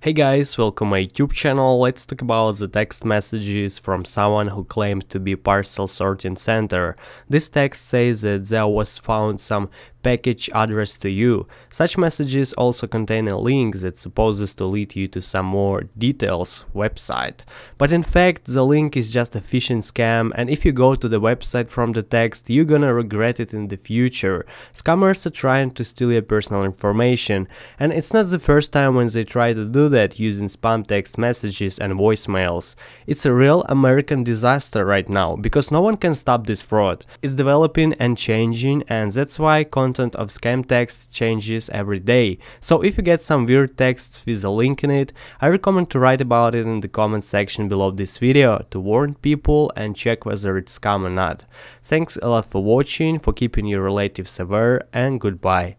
Hey guys, welcome my YouTube channel. Let's talk about the text messages from someone who claimed to be parcel sorting center. This text says that there was found some package addressed to you. Such messages also contain a link that supposes to lead you to some more details website. But in fact, the link is just a phishing scam and if you go to the website from the text, you're gonna regret it in the future. Scammers are trying to steal your personal information and it's not the first time when they try to do that using spam text messages and voicemails. It's a real American disaster right now because no one can stop this fraud. It's developing and changing and that's why content content of scam text changes every day, so if you get some weird text with a link in it, I recommend to write about it in the comment section below this video to warn people and check whether it's scam or not. Thanks a lot for watching, for keeping your relatives aware and goodbye.